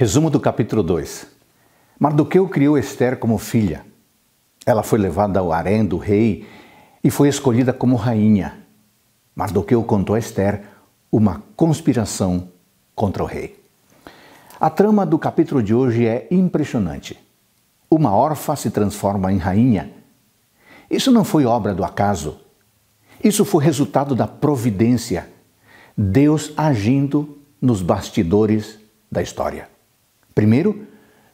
Resumo do capítulo 2. Mardoqueu criou Esther como filha. Ela foi levada ao harém do rei e foi escolhida como rainha. Mardoqueu contou a Esther uma conspiração contra o rei. A trama do capítulo de hoje é impressionante. Uma órfã se transforma em rainha. Isso não foi obra do acaso. Isso foi resultado da providência. Deus agindo nos bastidores da história. Primeiro,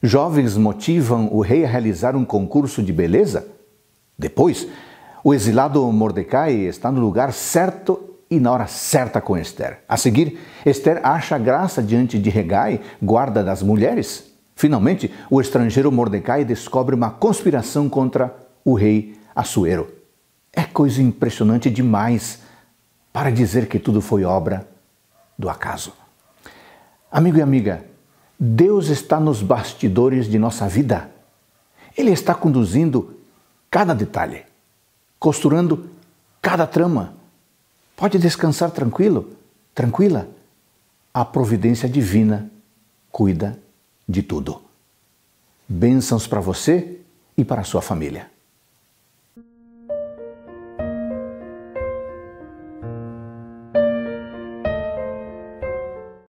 jovens motivam o rei a realizar um concurso de beleza. Depois, o exilado Mordecai está no lugar certo e na hora certa com Esther. A seguir, Esther acha graça diante de Regai, guarda das mulheres. Finalmente, o estrangeiro Mordecai descobre uma conspiração contra o rei Assuero. É coisa impressionante demais para dizer que tudo foi obra do acaso. Amigo e amiga, Deus está nos bastidores de nossa vida. Ele está conduzindo cada detalhe, costurando cada trama. Pode descansar tranquilo, tranquila. A providência divina cuida de tudo. Bênçãos para você e para a sua família.